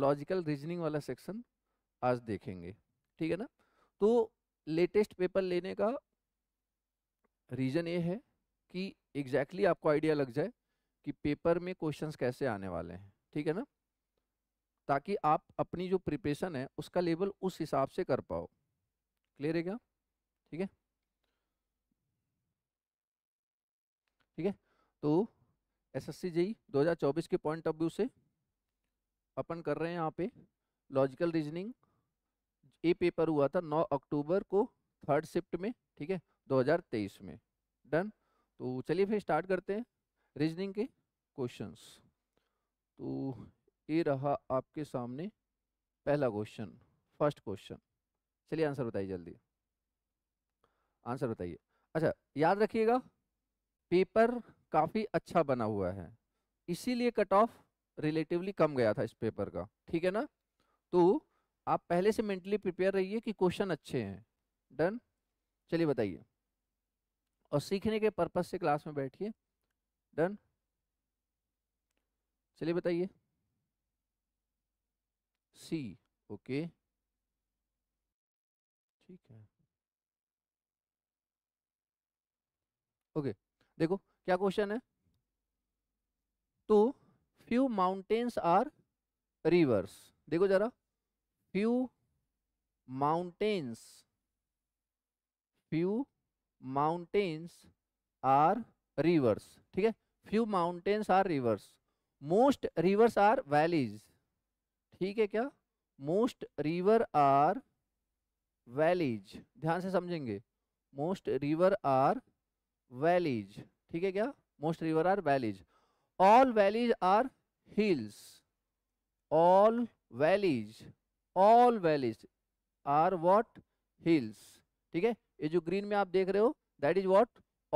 Logical reasoning वाला section आज देखेंगे ठीक है ना तो लेटेस्ट पेपर लेने का रीज़न ये है कि एग्जैक्टली exactly आपको आइडिया लग जाए कि पेपर में क्वेश्चंस कैसे आने वाले हैं ठीक है ना ताकि आप अपनी जो प्रिपरेशन है उसका लेवल उस हिसाब से कर पाओ क्लियर है क्या ठीक है ठीक है तो एसएससी जेई 2024 के पॉइंट ऑफ व्यू से अपन कर रहे हैं यहाँ पे लॉजिकल रीजनिंग ये पेपर हुआ था 9 अक्टूबर को थर्ड शिफ्ट में ठीक है 2023 में डन तो चलिए फिर स्टार्ट करते हैं रीजनिंग के क्वेश्चंस तो ये रहा आपके सामने पहला क्वेश्चन फर्स्ट क्वेश्चन चलिए आंसर बताइए जल्दी आंसर बताइए अच्छा याद रखिएगा पेपर काफ़ी अच्छा बना हुआ है इसीलिए कट ऑफ रिलेटिवली कम गया था इस पेपर का ठीक है ना तो आप पहले से मेंटली प्रिपेयर रहिए कि क्वेश्चन अच्छे हैं डन चलिए बताइए और सीखने के पर्पज से क्लास में बैठिए डन चलिए बताइए सी ओके ठीक है ओके देखो क्या क्वेश्चन है तो फ्यू माउंटेन्स आर रिवर्स देखो जरा few mountains few mountains are rivers ठीक है few mountains are rivers most rivers are valleys ठीक है क्या मोस्ट रिवर आर वैलीज ध्यान से समझेंगे मोस्ट रिवर आर वैलीज ठीक है क्या most river are valleys all valleys are hills, all valleys, all valleys are what hills. ठीक है ये जो ग्रीन में आप देख रहे हो that is what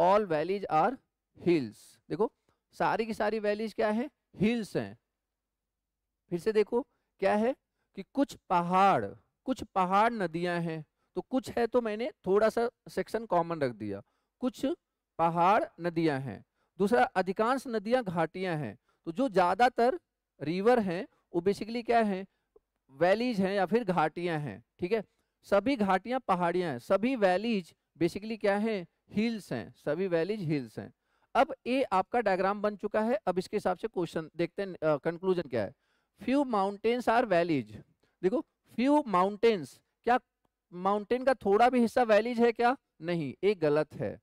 all valleys are hills देखो सारी की सारी वैलीज क्या है हिल्स हैं फिर से देखो क्या है कि कुछ पहाड़ कुछ पहाड़ नदियां हैं तो कुछ है तो मैंने थोड़ा सा सेक्शन कॉमन रख दिया कुछ पहाड़ नदियां हैं दूसरा अधिकांश नदियां घाटियां हैं तो जो ज़्यादातर रिवर हैं वो बेसिकली क्या है वैलीज हैं या फिर घाटियां हैं ठीक है सभी घाटियां पहाड़ियां हैं सभी वैलीज बेसिकली क्या है हिल्स हैं सभी वैलीज हिल्स हैं अब ये आपका डायग्राम बन चुका है अब इसके हिसाब से क्वेश्चन देखते हैं कंक्लूजन क्या है फ्यू माउंटेन्स आर वैलीज देखो फ्यू माउंटेन्स क्या माउंटेन का थोड़ा भी हिस्सा वैलीज है क्या नहीं ये गलत है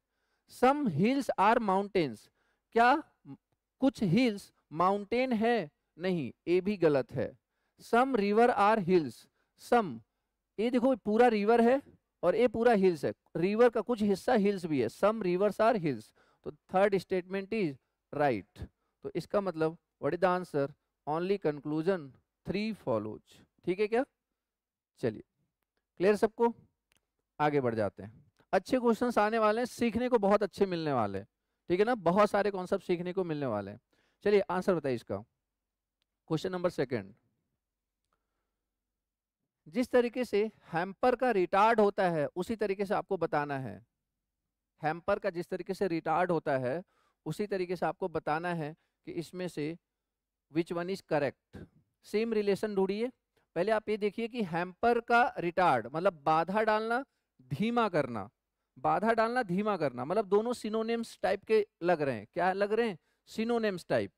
सम हिल्स आर माउंटेन्स क्या कुछ हिल्स माउंटेन है नहीं ए भी गलत है some river are hills some ये देखो पूरा रिवर है और ये पूरा हिल्स है रिवर का कुछ हिस्सा हिल्स भी है सम रिवर्स आर हिल्स तो थर्ड स्टेटमेंट इज राइट तो इसका मतलब what is the answer only conclusion three follows ठीक है क्या चलिए क्लियर सबको आगे बढ़ जाते हैं अच्छे क्वेश्चन आने वाले हैं सीखने को बहुत अच्छे मिलने वाले हैं ठीक है ना बहुत सारे कॉन्सेप्ट सीखने को मिलने वाले हैं चलिए आंसर बताइए इसका क्वेश्चन नंबर सेकंड जिस तरीके से हैम्पर का रिटार्ड होता है उसी तरीके से आपको बताना है हैम्पर का जिस तरीके से रिटार्ड होता है उसी तरीके से आपको बताना है कि इसमें से which one is correct same relation ढूंढिए पहले आप ये देखिए कि हैम्पर का रिटार्ड मतलब बाधा डालना धीमा करना बाधा डालना धीमा करना मतलब दोनों सिनोनिम्स टाइप के लग रहे हैं क्या लग रहे हैं सिनोनिम्स टाइप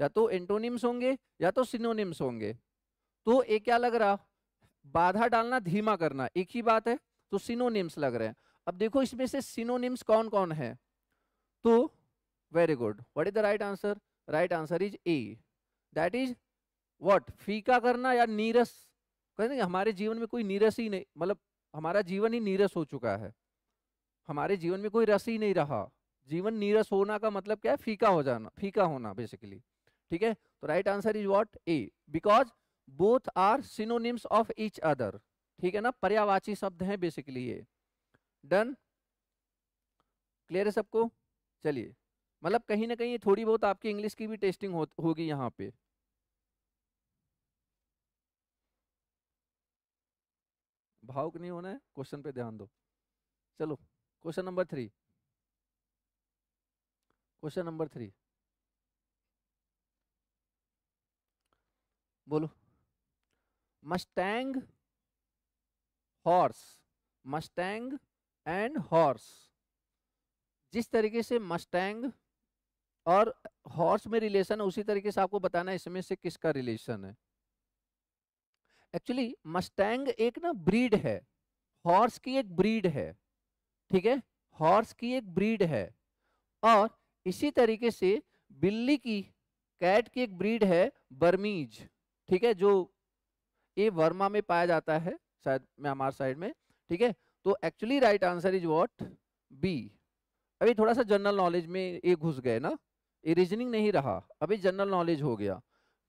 या तो एंटोनिम्स होंगे या तो सिनोनिम्स होंगे तो ये क्या लग रहा बाधा डालना धीमा करना एक ही बात है तो सिनोनिम्स लग रहे हैं अब देखो इसमें से सिनोनिम्स कौन कौन है तो very good what is the right answer right answer is A that is what फीका करना या नीरस कहते हमारे जीवन में कोई नीरस ही नहीं मतलब हमारा जीवन ही नीरस हो चुका है हमारे जीवन में कोई रस ही नहीं रहा जीवन नीरस होना का मतलब क्या है फीका हो जाना फीका होना बेसिकली ठीक है तो right answer is what A because both are synonyms of each other ठीक है ना पर्यावाची शब्द हैं बेसिकली ये डन क्लियर है सबको चलिए मतलब कहीं ना कहीं थोड़ी बहुत आपकी इंग्लिश की भी टेस्टिंग हो, होगी यहाँ पे भावुक नहीं होना है क्वेश्चन पे ध्यान दो चलो question number three question number three बोलो mustang horse mustang and horse जिस तरीके से मस्टैंग और हॉर्स में रिलेशन है उसी तरीके से आपको बताना है इसमें से किसका रिलेशन है एक्चुअली मस्टैंग एक ना ब्रीड है हॉर्स की एक ब्रीड है ठीक है हॉर्स की एक ब्रीड है और इसी तरीके से बिल्ली की कैट की एक ब्रीड है बर्मीज ठीक है जो ये वर्मा में पाया जाता है शायद म्यांमार साइड में ठीक है तो actually right answer is what B अभी थोड़ा सा जनरल नॉलेज में ये घुस गए ना ये रीजनिंग नहीं रहा अभी जनरल नॉलेज हो गया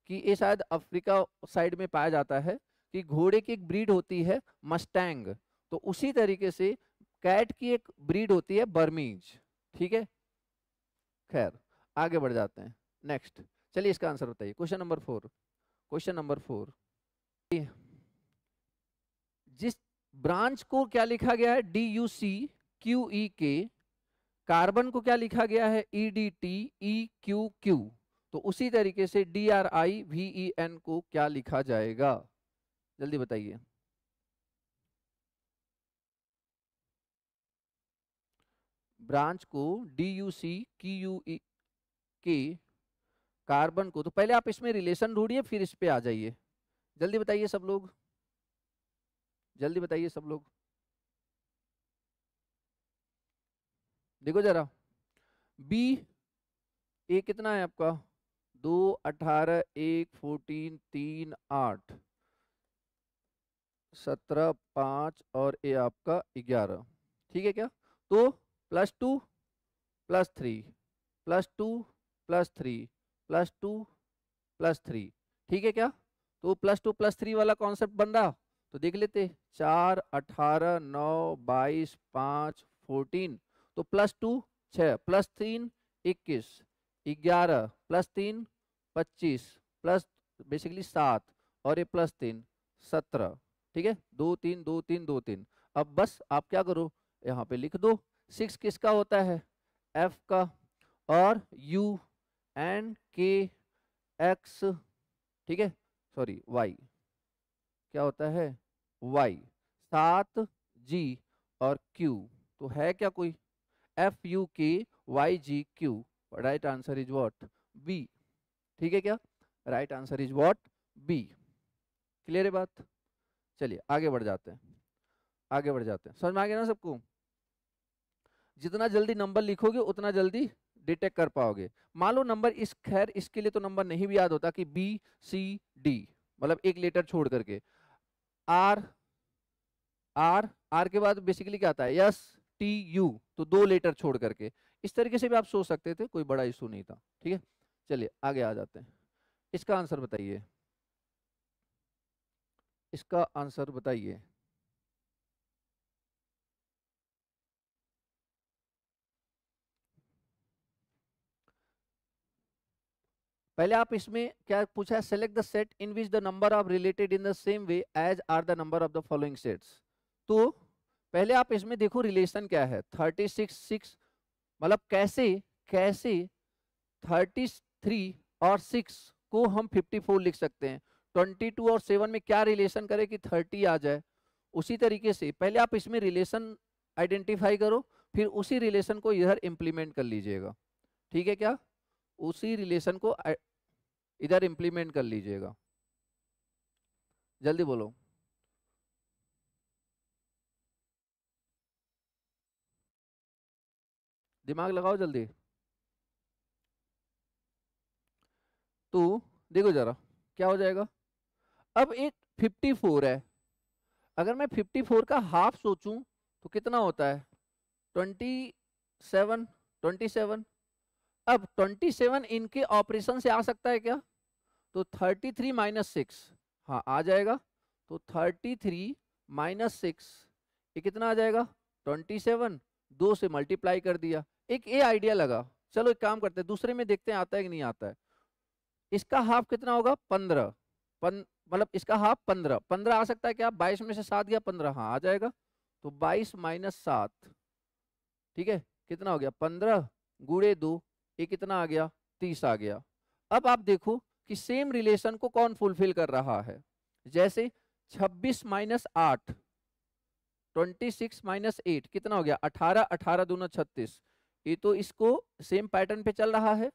कि ये शायद अफ्रीका साइड में पाया जाता है कि घोड़े की एक ब्रीड होती है मस्टैंग तो उसी तरीके से कैट की एक ब्रीड होती है बर्मीज ठीक है खैर आगे बढ़ जाते हैं नेक्स्ट चलिए इसका आंसर बताइए question number four question number four जिस ब्रांच को क्या लिखा गया है D U C Q E के कार्बन को क्या लिखा गया है E D T E Q Q तो उसी तरीके से D R I V E N को क्या लिखा जाएगा जल्दी बताइए ब्रांच को डी यू सी की यू के कार्बन को तो पहले आप इसमें रिलेशन ढूंढिए फिर इस पे आ जाइए जल्दी बताइए सब लोग जल्दी बताइए सब लोग देखो जरा बी ए कितना है आपका दो अठारह एक फोर्टीन तीन आठ सत्रह पाँच और ए आपका ग्यारह ठीक है क्या तो plus two plus three plus two plus three plus two plus three ठीक है क्या तो प्लस टू प्लस थ्री वाला कॉन्सेप्ट बन रहा तो देख लेते चार अठारह नौ बाईस पाँच फोर्टीन तो प्लस टू छः प्लस तीन इक्कीस ग्यारह प्लस तीन पच्चीस प्लस बेसिकली सात और ये प्लस तीन सत्रह ठीक है दो तीन दो तीन दो तीन अब बस आप क्या करो यहाँ पे लिख दो सिक्स किसका होता है एफ का और यू एन के एक्स ठीक है सॉरी वाई क्या होता है वाई सात जी और क्यू तो है क्या कोई F U K Y G Q right answer is what B ठीक है क्या right answer is what B clear है बात चलिए आगे बढ़ जाते हैं आगे बढ़ जाते हैं समझ में आ गया ना सबको जितना जल्दी नंबर लिखोगे उतना जल्दी डिटेक्ट कर पाओगे मान लो नंबर इस खैर इसके लिए तो नंबर नहीं भी याद होता कि बी सी डी मतलब एक लेटर छोड़ करके आर आर आर के बाद बेसिकली क्या आता है यस टी यू तो दो लेटर छोड़ करके इस तरीके से भी आप सोच सकते थे कोई बड़ा इशू नहीं था ठीक है चलिए आगे आ जाते हैं इसका आंसर बताइए इसका आंसर बताइए पहले आप इसमें क्या पूछा है select the set in which the number of related in the same way as are the number of the following sets तो पहले आप इसमें देखो रिलेशन क्या है थर्टी सिक्स सिक्स मतलब कैसे कैसे थर्टी थ्री और सिक्स को हम फिफ्टी फोर लिख सकते हैं ट्वेंटी टू और सेवन में क्या रिलेशन करे कि थर्टी आ जाए उसी तरीके से पहले आप इसमें रिलेशन आइडेंटिफाई करो फिर उसी रिलेशन को इधर इम्प्लीमेंट कर लीजिएगा ठीक है क्या उसी रिलेशन को इधर इम्प्लीमेंट कर लीजिएगा जल्दी बोलो दिमाग लगाओ जल्दी तो देखो जरा क्या हो जाएगा अब एक 54 है अगर मैं 54 का हाफ सोचूं तो कितना होता है 27 27 अब 27 इनके ऑपरेशन से आ सकता है क्या तो थर्टी थ्री माइनस सिक्स हाँ आ जाएगा तो थर्टी थ्री माइनस सिक्स ये कितना आ जाएगा ट्वेंटी सेवन दो से मल्टीप्लाई कर दिया एक ए आइडिया लगा चलो एक काम करते हैं दूसरे में देखते हैं आता है कि नहीं आता है इसका हाफ कितना होगा पंद्रह पन मतलब इसका हाफ पंद्रह पंद्रह आ सकता है क्या बाईस में से सात गया पंद्रह हाँ आ जाएगा तो बाईस माइनस सात ठीक है कितना हो गया पंद्रह गुड़े दो ये कितना आ गया तीस आ गया अब आप देखो कि सेम रिलेशन को कौन फुलफिल कर रहा है जैसे 26 माइनस आठ ट्वेंटी सिक्स माइनस एट कितना हो गया 18 18 दोनों 36 ये तो इसको सेम पैटर्न पे चल रहा है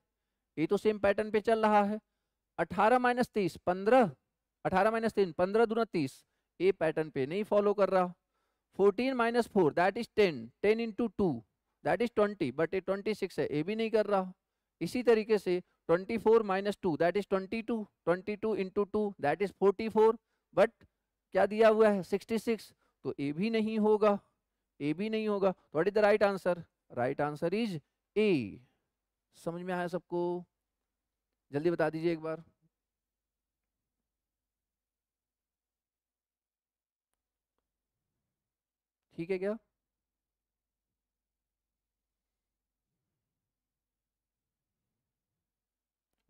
ये तो सेम पैटर्न पे चल रहा है 18 माइनस तीस पंद्रह अठारह माइनस तीन पंद्रह दोनों तीस ये पैटर्न पे नहीं फॉलो कर रहा fourteen minus four that is ten ten into two that is twenty but ये ट्वेंटी सिक्स है ये भी नहीं कर रहा इसी तरीके से 24 minus two that is 22 22 into two that is 44 but क्या दिया हुआ है 66 तो ए भी नहीं होगा ए भी नहीं होगा तो what is the right answer right answer is A समझ में आया सबको जल्दी बता दीजिए एक बार ठीक है क्या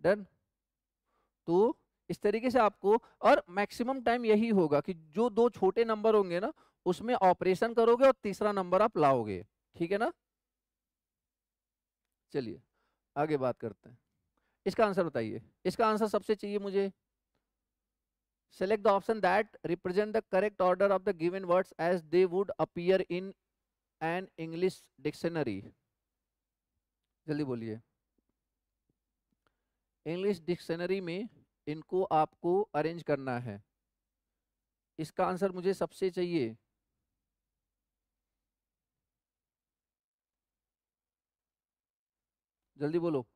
डन तो इस तरीके से आपको और मैक्सिमम टाइम यही होगा कि जो दो छोटे नंबर होंगे ना उसमें ऑपरेशन करोगे और तीसरा नंबर आप लाओगे ठीक है ना चलिए आगे बात करते हैं इसका आंसर बताइए इसका आंसर सबसे चाहिए मुझे select the option that represent the correct order of the given words as they would appear in an English dictionary जल्दी बोलिए इंग्लिश डिक्शनरी में इनको आपको अरेंज करना है इसका आंसर मुझे सबसे चाहिए जल्दी बोलो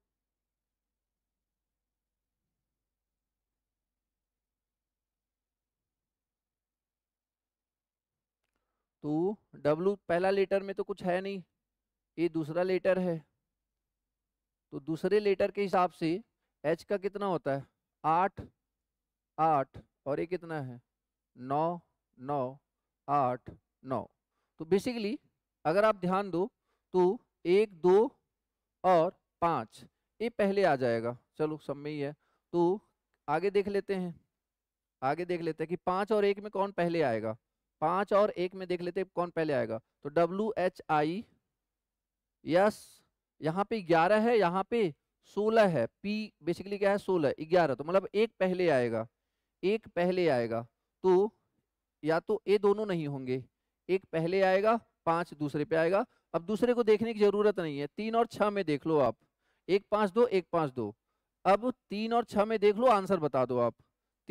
तो डब्लू पहला लेटर में तो कुछ है नहीं ये दूसरा लेटर है तो दूसरे लेटर के हिसाब से एच का कितना होता है आठ आठ और ये कितना है नौ नौ आठ नौ तो बेसिकली अगर आप ध्यान दो तो एक दो और पाँच ये पहले आ जाएगा चलो सब में ही है तो आगे देख लेते हैं आगे देख लेते हैं कि पाँच और एक में कौन पहले आएगा पाँच और एक में देख लेते हैं कौन पहले आएगा तो डब्ल्यू एच आई यस यहाँ पे ग्यारह है यहाँ पे सोलह है पी बेसिकली क्या है सोलह ग्यारह तो मतलब एक पहले आएगा एक पहले आएगा तो या तो ये दोनों नहीं होंगे एक पहले आएगा पांच दूसरे पे आएगा अब दूसरे को देखने की जरूरत नहीं है तीन और छह में देख लो आप एक पांच दो एक पांच दो अब तीन और छह में देख लो आंसर बता दो आप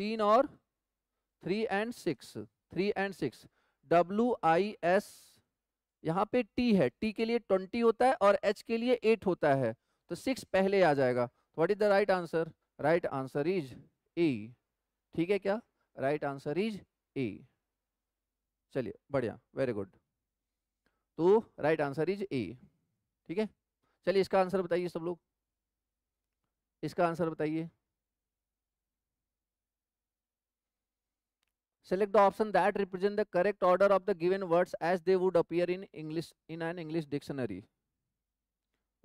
तीन और three and six three and six W I S यहाँ पे टी है टी के लिए ट्वेंटी होता है और एच के लिए एट होता है तो सिक्स पहले आ जाएगा what is the right answer right answer is A ठीक है क्या राइट आंसर इज ए चलिए बढ़िया वेरी गुड तो राइट आंसर इज ए ठीक है चलिए इसका आंसर बताइए सब लोग इसका आंसर बताइए select the option that represent the correct order of the given words as they would appear in English in an English dictionary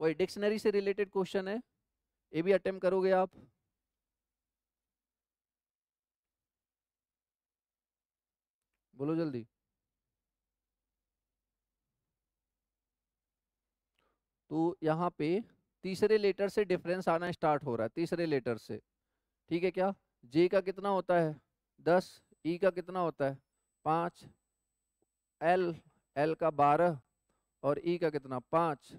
वही डिक्शनरी से रिलेटेड क्वेश्चन है ये भी अटेम्प्ट करोगे आप बोलो जल्दी तो यहाँ पे तीसरे लेटर से डिफरेंस आना स्टार्ट हो रहा है तीसरे लेटर से ठीक है क्या जे का कितना होता है दस ई e का कितना होता है पाँच एल एल का बारह और ई e का कितना पाँच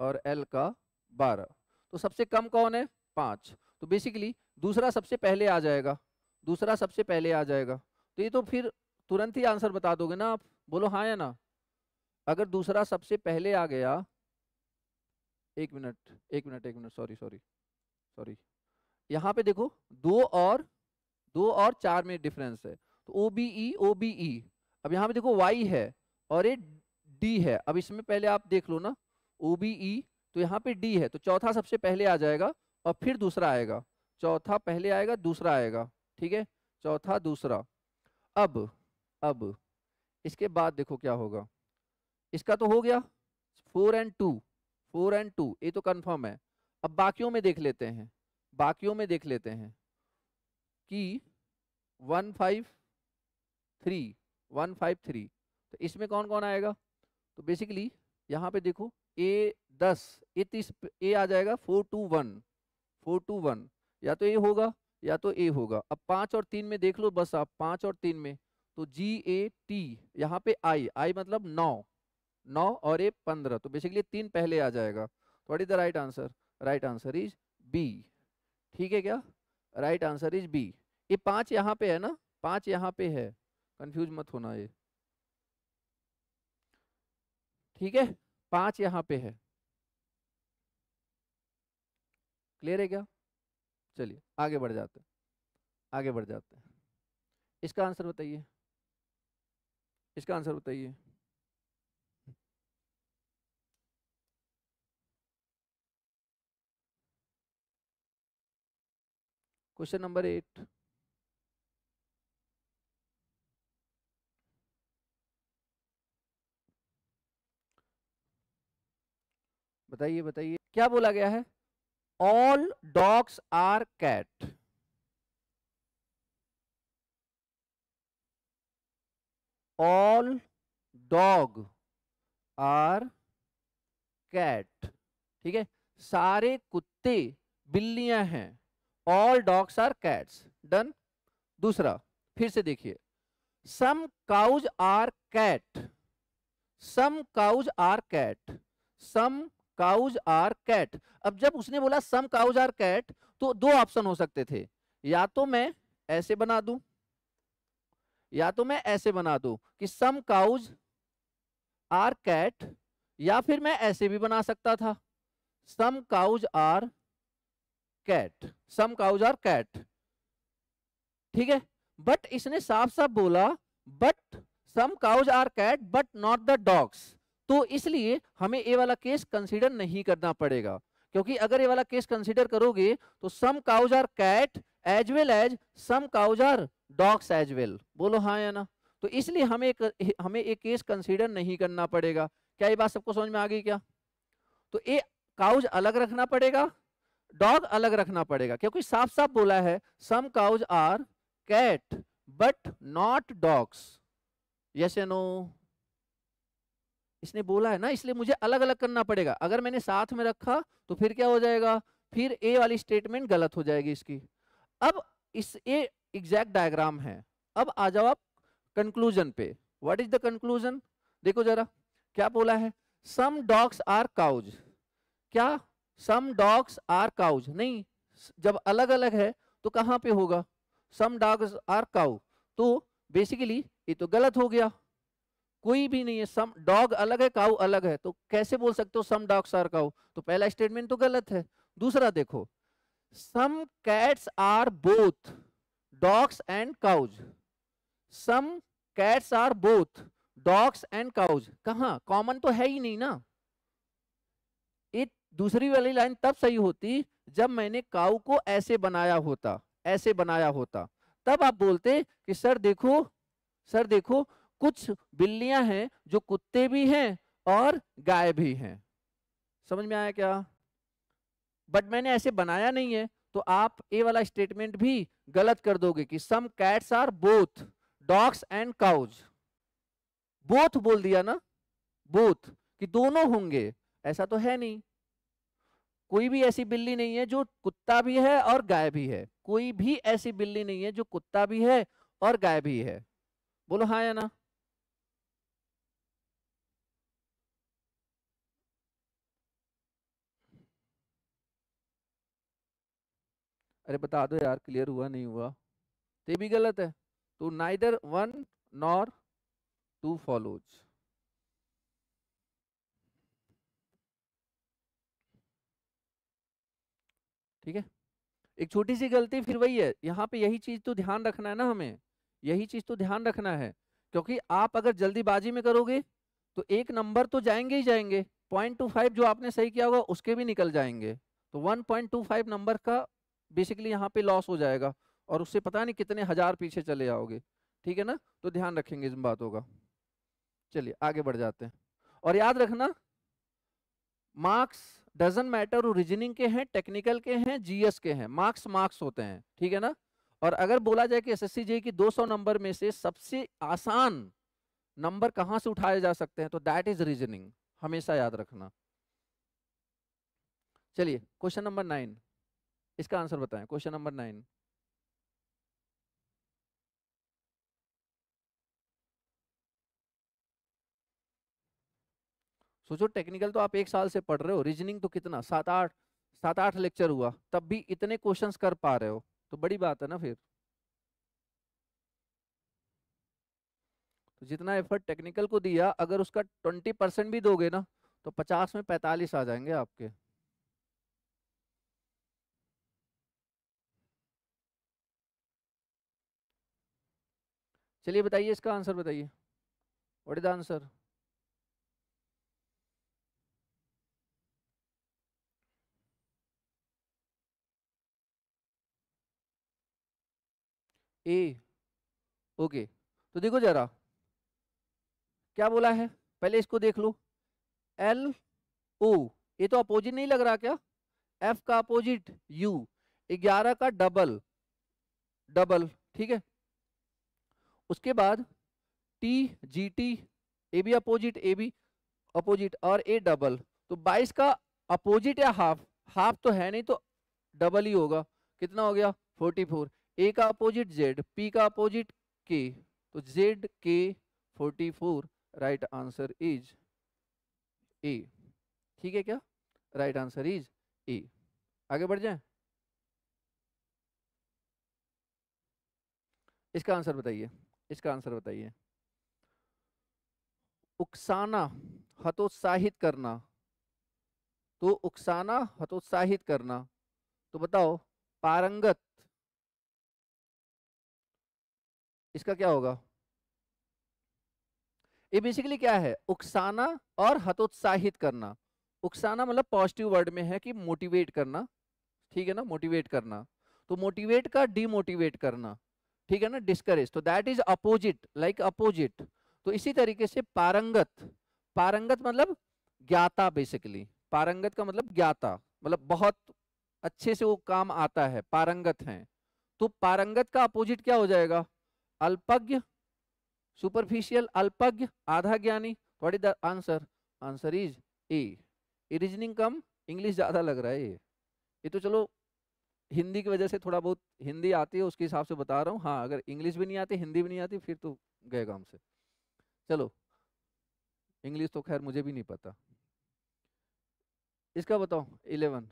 और एल का बारह तो सबसे कम कौन है पाँच तो बेसिकली दूसरा सबसे पहले आ जाएगा दूसरा सबसे पहले आ जाएगा तो ये तो फिर तुरंत ही आंसर बता दोगे ना आप बोलो हाँ या ना अगर दूसरा सबसे पहले आ गया एक मिनट एक मिनट एक मिनट सॉरी सॉरी सॉरी यहाँ पे देखो दो और दो और चार में डिफरेंस है तो O B E O B E अब यहाँ पे देखो वाई है और ये डी है अब इसमें पहले आप देख लो ना ओबीई तो यहाँ पे डी है तो चौथा सबसे पहले आ जाएगा और फिर दूसरा आएगा चौथा पहले आएगा दूसरा आएगा ठीक है चौथा दूसरा अब अब इसके बाद देखो क्या होगा इसका तो हो गया four and two four and two ये तो कन्फर्म है अब बाकियों में देख लेते हैं बाकियों में देख लेते हैं कि one five three one five three तो इसमें कौन कौन आएगा तो बेसिकली यहाँ पे देखो ए दस ए तीस ए आ जाएगा four two one four two one या तो ए होगा या तो ए होगा अब पाँच और तीन में देख लो बस आप पाँच और तीन में तो जी ए टी यहाँ पे आई आई मतलब नौ नौ और ए पंद्रह तो बेसिकली तीन पहले आ जाएगा what is the right answer right answer is B ठीक है क्या राइट आंसर इज बी ये पाँच यहाँ पे है ना पाँच यहाँ पे है कंफ्यूज मत होना ये ठीक है पांच यहां पे है क्लियर है क्या चलिए आगे बढ़ जाते हैं आगे बढ़ जाते हैं इसका आंसर बताइए इसका आंसर बताइए क्वेश्चन नंबर एट बताइए बताइए क्या बोला गया है all dogs are cat all dog are cat ठीक है सारे कुत्ते बिल्लियां हैं all dogs are cats done दूसरा फिर से देखिए some cows are cat some cows are cat some cows are cat अब जब उसने बोला सम काउज आर कैट तो दो ऑप्शन हो सकते थे या तो मैं ऐसे बना दू या तो मैं ऐसे बना दू कि सम काउज आर कैट या फिर मैं ऐसे भी बना सकता था some cows are cat some cows are cat ठीक है बट इसने साफ साफ बोला but some cows are cat but not the dogs तो इसलिए हमें ये वाला केस कंसिडर नहीं करना पड़ेगा क्योंकि अगर ये वाला केस कंसिडर करोगे तो some cows are cat as well as some cows are dogs as well बोलो हाँ या ना तो इसलिए हमें एक, हमें एक केस कंसिडर नहीं करना पड़ेगा क्या ये बात सबको समझ में आ गई क्या तो ये काउज अलग रखना पड़ेगा डॉग अलग रखना पड़ेगा क्योंकि साफ साफ बोला है some cows are cat but not dogs yes a no इसने बोला है ना इसलिए मुझे अलग अलग करना पड़ेगा अगर मैंने साथ में रखा तो फिर क्या हो जाएगा फिर ए वाली स्टेटमेंट गलत हो जाएगी इसकी अब इस ए एग्जैक्ट डायग्राम है अब आ जाओ आप कंक्लूजन पे व्हाट इज द कंक्लूजन देखो जरा क्या बोला है सम डॉग्स आर काउज क्या सम डॉग्स आर काउज नहीं जब अलग अलग है तो कहां पे होगा सम डॉग्स आर काउ तो बेसिकली ये तो गलत हो गया कोई भी नहीं है सम डॉग अलग है काउ अलग है तो कैसे बोल सकते हो सम डॉग्स आर काउ तो पहला स्टेटमेंट तो गलत है दूसरा देखो some cats are both dogs and cows some cats are both dogs and cows कहा कॉमन तो है ही नहीं ना एक दूसरी वाली लाइन तब सही होती जब मैंने काउ को ऐसे बनाया होता ऐसे बनाया होता तब आप बोलते कि सर देखो सर देखो कुछ बिल्लियां हैं जो कुत्ते भी हैं और गाय भी हैं समझ में आया क्या बट मैंने ऐसे बनाया नहीं है तो आप ए वाला स्टेटमेंट भी गलत कर दोगे कि some cats are both dogs and cows both बोल दिया ना बोथ कि दोनों होंगे ऐसा तो है नहीं कोई भी ऐसी बिल्ली नहीं है जो कुत्ता भी है और गाय भी है कोई भी ऐसी बिल्ली नहीं है जो कुत्ता भी है और गाय भी है बोलो हाँ या ना अरे बता दो यार क्लियर हुआ नहीं हुआ तो भी गलत है तो neither one nor two follows ठीक है एक छोटी सी गलती फिर वही है यहाँ पे यही चीज तो ध्यान रखना है ना हमें यही चीज तो ध्यान रखना है क्योंकि आप अगर जल्दीबाजी में करोगे तो एक नंबर तो जाएंगे ही जाएंगे पॉइंट टू फाइव जो आपने सही किया होगा उसके भी निकल जाएंगे तो one point two five number का बेसिकली यहाँ पे लॉस हो जाएगा और उससे पता नहीं कितने हजार पीछे चले जाओगे ठीक है ना तो ध्यान रखेंगे इन बातों का चलिए आगे बढ़ जाते हैं और याद रखना मार्क्स डजन मैटर रीजनिंग के हैं टेक्निकल के हैं जीएस के हैं मार्क्स मार्क्स होते हैं ठीक है ना और अगर बोला जाए कि सी जे की सौ नंबर में से सबसे आसान नंबर कहाँ से उठाए जा सकते हैं तो दैट इज रीजनिंग हमेशा याद रखना चलिए क्वेश्चन नंबर नाइन इसका आंसर बताएं क्वेश्चन नंबर नाइन सोचो टेक्निकल तो आप एक साल से पढ़ रहे हो रीजनिंग तो कितना सात आठ सात आठ लेक्चर हुआ तब भी इतने क्वेश्चंस कर पा रहे हो तो बड़ी बात है ना फिर तो जितना एफर्ट टेक्निकल को दिया अगर उसका ट्वेंटी परसेंट भी दोगे ना तो पचास में पैंतालीस आ जाएंगे आपके चलिए बताइए इसका आंसर बताइए what is the answer A okay तो देखो जरा क्या बोला है पहले इसको देख लो एल ओ ये तो अपोजिट नहीं लग रहा क्या एफ का अपोजिट यू ग्यारह का डबल डबल ठीक है उसके बाद T G T A B opposite A B opposite और ए डबल तो 22 का अपोजिट या हाफ हाफ तो है नहीं तो डबल ही होगा कितना हो गया 44 ए का अपोजिट जेड पी का अपोजिट के तो जेड के 44 राइट आंसर इज ए ठीक है क्या राइट आंसर इज ए आगे बढ़ जाए इसका आंसर बताइए इसका आंसर बताइए उकसाना हतोत्साहित करना तो उकसाना हतोत्साहित करना तो बताओ पारंगत इसका क्या होगा ये बेसिकली क्या है उकसाना और हतोत्साहित करना उकसाना मतलब पॉजिटिव वर्ड में है कि मोटिवेट करना ठीक है ना मोटिवेट करना तो मोटिवेट का डीमोटिवेट करना ठीक है ना डिस्करेज तो that is opposite like opposite तो इसी तरीके से पारंगत पारंगत मतलब ज्ञाता बेसिकली पारंगत का मतलब ज्ञाता मतलब बहुत अच्छे से वो काम आता है पारंगत है तो पारंगत का अपोजिट क्या हो जाएगा अल्पज्ञ सुपरफिशियल अल्पज्ञ आधा ज्ञानी what is the answer answer is A reasoning कम इंग्लिश ज्यादा लग रहा है ये ये तो चलो हिंदी की वजह से थोड़ा बहुत हिंदी आती है उसके हिसाब से बता रहा हूँ हाँ अगर इंग्लिश भी नहीं आती हिंदी भी नहीं आती फिर तो गए काम से चलो इंग्लिश तो खैर मुझे भी नहीं पता इसका बताओ eleven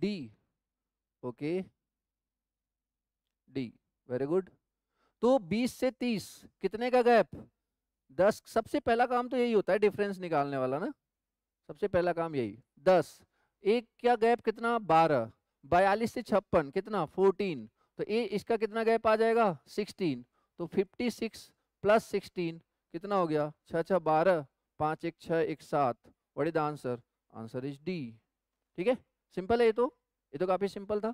D okay D very good तो 20 से 30 कितने का गैप 10 सबसे पहला काम तो यही होता है डिफरेंस निकालने वाला ना सबसे पहला काम यही 10 एक का गैप कितना 12 बयालीस से छप्पन कितना 14 तो ए इसका कितना गैप आ जाएगा 16 तो 56 प्लस सिक्सटीन कितना हो गया छः छः बारह पाँच एक छः एक सात what is answer answer is D ठीक है सिंपल है ये तो ये तो काफ़ी सिंपल था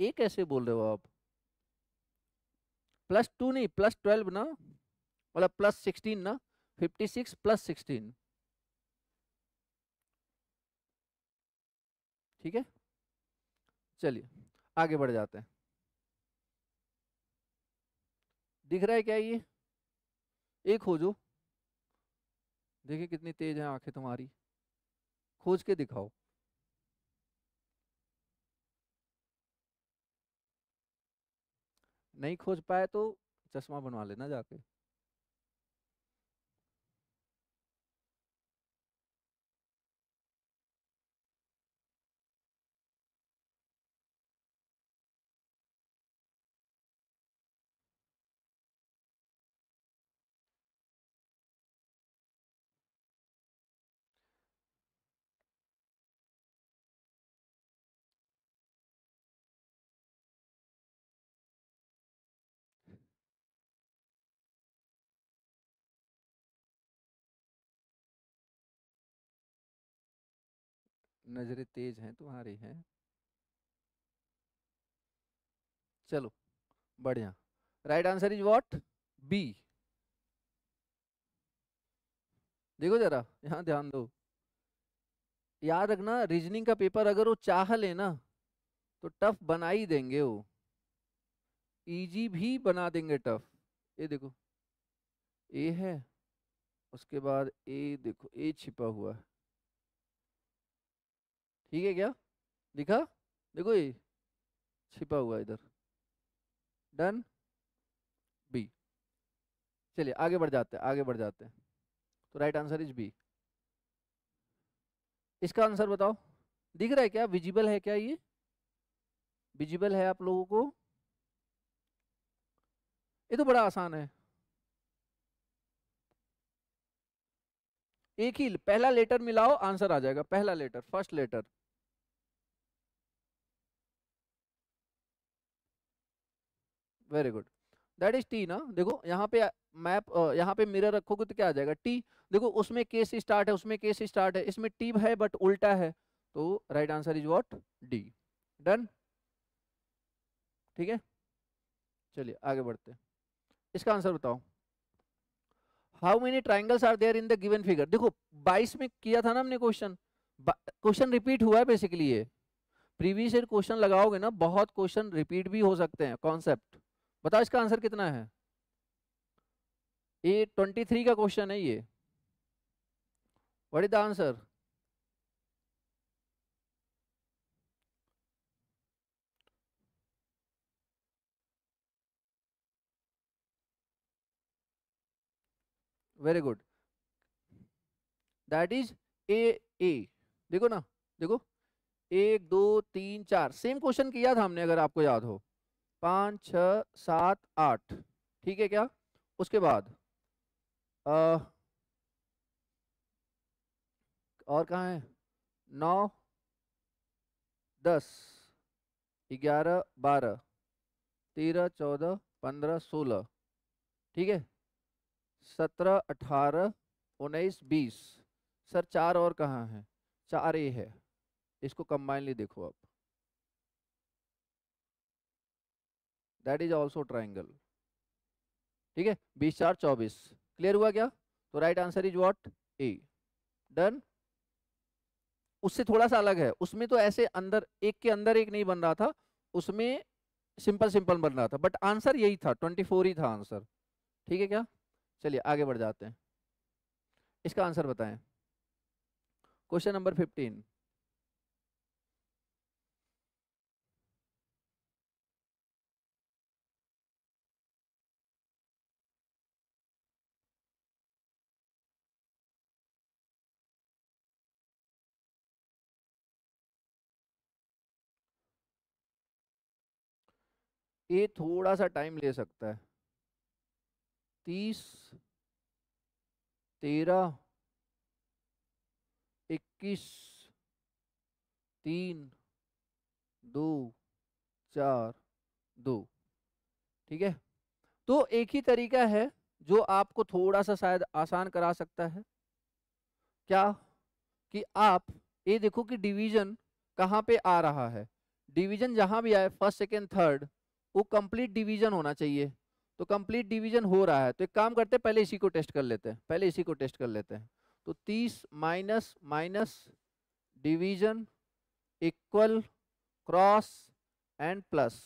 ये कैसे बोल रहे हो आप प्लस टू नहीं प्लस ट्वेल्व ना मतलब प्लस सिक्सटीन ना फिफ्टी सिक्स प्लस सिक्सटीन ठीक है चलिए आगे बढ़ जाते हैं दिख रहा है क्या ये एक हो जो देखिए कितनी तेज है आंखें तुम्हारी खोज के दिखाओ नहीं खोज पाए तो चश्मा बनवा लेना जाके नज़रें तेज हैं तुम्हारी हैं चलो बढ़िया right answer is what B देखो जरा यहाँ ध्यान दो याद रखना रीजनिंग का पेपर अगर वो चाह ले ना तो टफ बना ही देंगे वो इजी भी बना देंगे टफ ये देखो ए है उसके बाद ए देखो ए छिपा हुआ है ठीक है क्या दिखा देखो ये छिपा हुआ इधर डन बी चलिए आगे बढ़ जाते हैं आगे बढ़ जाते हैं तो राइट आंसर इज बी इसका आंसर बताओ दिख रहा है क्या विजिबल है क्या ये विजिबल है आप लोगों को ये तो बड़ा आसान है एक ही पहला लेटर मिलाओ आंसर आ जाएगा पहला letter first letter very good that is T ना देखो यहाँ पे मैप यहाँ पे मिरर रखोगे तो क्या आ जाएगा टी देखो उसमें केस स्टार्ट है उसमें केस स्टार्ट है इसमें टी है बट उल्टा है तो right answer is what D done ठीक है चलिए आगे बढ़ते हैं इसका आंसर बताओ how many triangles are there in the given figure देखो 22 में किया था ना हमने क्वेश्चन क्वेश्चन रिपीट हुआ है बेसिकली ये प्रीवियस ईयर क्वेश्चन लगाओगे ना बहुत क्वेश्चन रिपीट भी हो सकते हैं कॉन्सेप्ट बताओ इसका आंसर कितना है ये ट्वेंटी थ्री का क्वेश्चन है ये what is the answer very good that is A A देखो ना देखो एक दो तीन चार सेम क्वेश्चन किया था हमने अगर आपको याद हो पाँच छ सात आठ ठीक है क्या उसके बाद आ, और कहाँ है नौ दस ग्यारह बारह तेरह चौदह पंद्रह सोलह ठीक है सत्रह अठारह उन्नीस बीस सर चार और कहाँ हैं चार ही है इसको कंबाइनली देखो आप दैट इज ऑल्सो ट्राइंगल ठीक है बीस चार चौबीस क्लियर हुआ क्या तो right answer is what A done उससे थोड़ा सा अलग है उसमें तो ऐसे अंदर एक के अंदर एक नहीं बन रहा था उसमें सिंपल सिंपल बन रहा था बट आंसर यही था ट्वेंटी फोर ही था आंसर ठीक है क्या चलिए आगे बढ़ जाते हैं इसका आंसर बताएं क्वेश्चन नंबर फिफ्टीन ये थोड़ा सा टाइम ले सकता है तीस तेरह इक्कीस तीन दो चार दो ठीक है तो एक ही तरीका है जो आपको थोड़ा सा शायद आसान करा सकता है क्या कि आप ये देखो कि डिवीजन कहाँ पे आ रहा है डिवीजन जहाँ भी आए फर्स्ट सेकेंड थर्ड वो कंप्लीट डिवीजन होना चाहिए तो कंप्लीट डिवीजन हो रहा है तो एक काम करते हैं पहले इसी को टेस्ट कर लेते हैं पहले इसी को टेस्ट कर लेते हैं तो तीस minus minus division equal cross and plus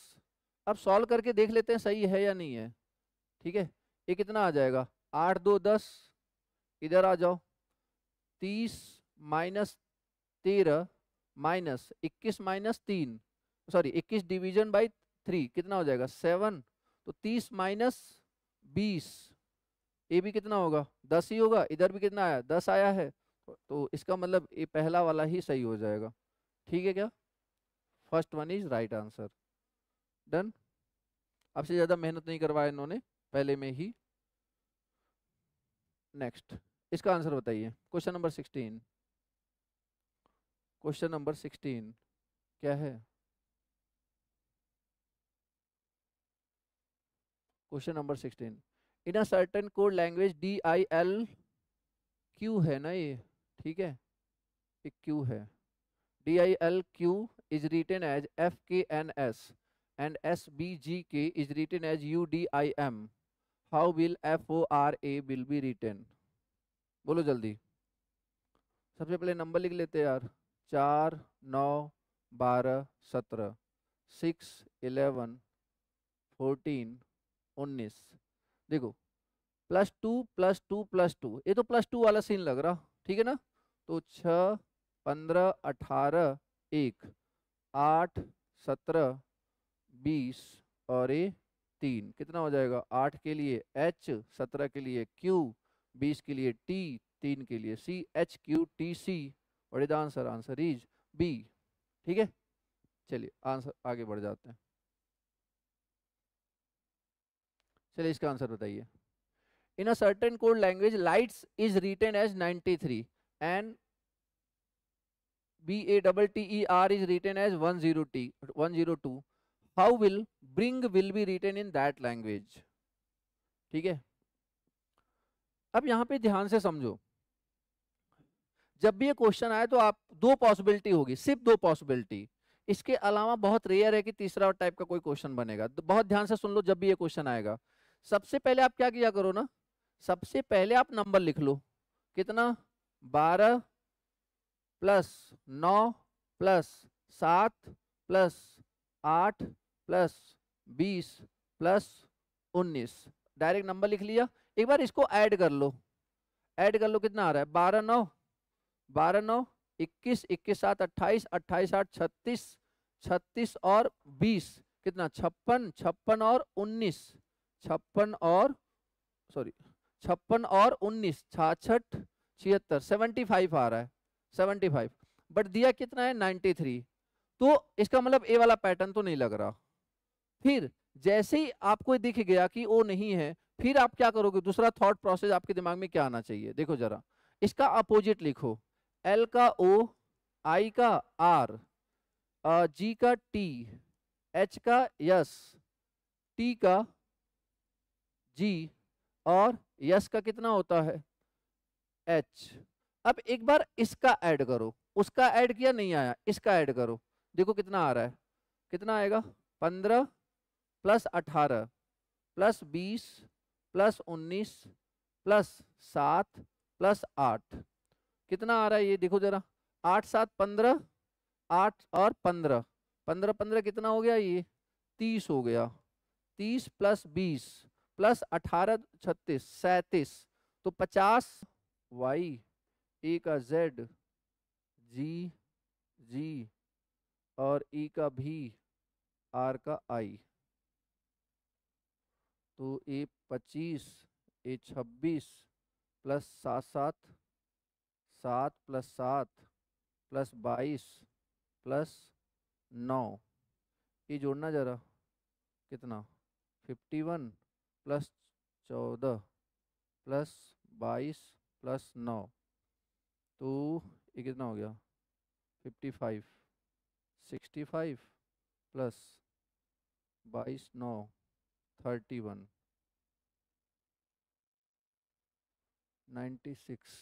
अब सॉल्व करके देख लेते हैं सही है या नहीं है ठीक है ये कितना आ जाएगा आठ दो दस इधर आ जाओ तीस माइनस तेरह माइनस इक्कीस माइनस तीन सॉरी इक्कीस डिवीजन बाई थ्री कितना हो जाएगा सेवन तो तीस माइनस बीस ए भी कितना होगा दस ही होगा इधर भी कितना आया दस आया है तो इसका मतलब ये पहला वाला ही सही हो जाएगा ठीक है क्या first one is right answer done आपसे ज़्यादा मेहनत नहीं करवाया इन्होंने पहले में ही नेक्स्ट इसका आंसर बताइए question number sixteen question number sixteen क्या है question number sixteen in a certain code language D I L Q है ना ये ठीक है एक क्यू है D I L Q is written as F K N S and S B G K is written as you D I M how will F O R A will be written बोलो जल्दी सबसे पहले number लिख लेते हैं यार चार नौ बारह सत्रह सिक्स इलेवन फोर्टीन उन्नीस देखो plus two plus two plus two ये तो प्लस टू वाला सीन लग रहा ठीक है ना तो छ पंद्रह अठारह एक आठ सत्रह बीस और ए तीन कितना हो जाएगा आठ के लिए एच सत्रह के लिए क्यू बीस के लिए टी तीन के लिए C H Q T C और आंसर आंसर इज बी ठीक है चलिए आंसर आगे बढ़ जाते हैं चलिए इसका आंसर बताइए in a certain code language lights is written as 93 and B A double T E R is written as 10 T two how will bring will be written in that language ठीक है अब यहाँ पे ध्यान से समझो जब भी ये क्वेश्चन आए तो आप दो पॉसिबिलिटी होगी सिर्फ दो पॉसिबिलिटी इसके अलावा बहुत रेयर है कि तीसरा टाइप का कोई क्वेश्चन बनेगा तो बहुत ध्यान से सुन लो जब भी ये क्वेश्चन आएगा सबसे पहले आप क्या किया करो ना सबसे पहले आप नंबर लिख लो कितना बारह प्लस नौ प्लस सात प्लस आठ प्लस बीस प्लस उन्नीस डायरेक्ट नंबर लिख लिया एक बार इसको ऐड कर लो ऐड कर लो कितना आ रहा है बारह नौ बारह नौ इक्कीस इक्कीस सात अट्ठाईस अट्ठाईस आठ छत्तीस छत्तीस और बीस कितना छप्पन छप्पन और उन्नीस छप्पन और सॉरी छप्पन और उन्नीस छाछठ छिहत्तर सेवेंटी फाइव आ रहा है सेवेंटी फाइव बट दिया कितना है नाइन्टी थ्री तो इसका मतलब ए वाला पैटर्न तो नहीं लग रहा फिर जैसे ही आपको दिख गया कि वो नहीं है फिर आप क्या करोगे दूसरा थॉट प्रोसेस आपके दिमाग में क्या आना चाहिए देखो जरा इसका अपोजिट लिखो एल का ओ आई का आर जी का टी एच का यस टी का जी और यस का कितना होता है एच अब एक बार इसका ऐड करो उसका ऐड किया नहीं आया इसका ऐड करो देखो कितना आ रहा है कितना आएगा पंद्रह प्लस अठारह प्लस बीस प्लस उन्नीस प्लस सात प्लस आठ कितना आ रहा है ये देखो जरा आठ सात पंद्रह आठ और पंद्रह पंद्रह पंद्रह कितना हो गया ये तीस हो गया तीस प्लस बीस प्लस अठारह छत्तीस सैतीस तो पचास वाई ए का जेड जी जी और ई का भी आर का आई तो ए पच्चीस ए छब्बीस प्लस सात सात सात प्लस सात प्लस बाईस प्लस नौ ये जोड़ना जरा कितना फिफ्टी वन प्लस चौदह प्लस बाईस प्लस नौ तो ये कितना हो गया fifty five sixty five plus बाईस नौ thirty one ninety six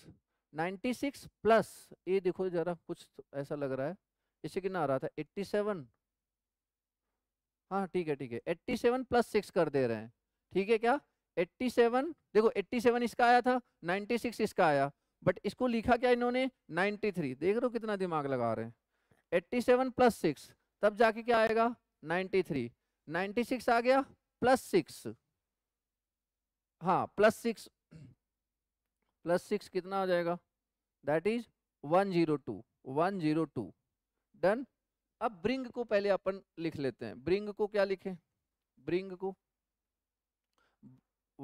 ninety six plus ये देखो ज़रा कुछ तो ऐसा लग रहा है इसे कितना आ रहा था एट्टी सेवन हाँ ठीक है ठीक है एट्टी सेवन प्लस सिक्स कर दे रहे हैं ठीक है क्या 87 देखो 87 इसका आया था 96 इसका आया बट इसको लिखा क्या इन्होंने 93 देख रहे हो कितना दिमाग लगा रहे हैं 87 प्लस सिक्स तब जाके क्या आएगा 93 96 आ गया प्लस सिक्स हाँ प्लस सिक्स प्लस सिक्स कितना हो जाएगा दैट इज 102 102 डन अब ब्रिंग को पहले अपन लिख लेते हैं ब्रिंग को क्या लिखें ब्रिंग को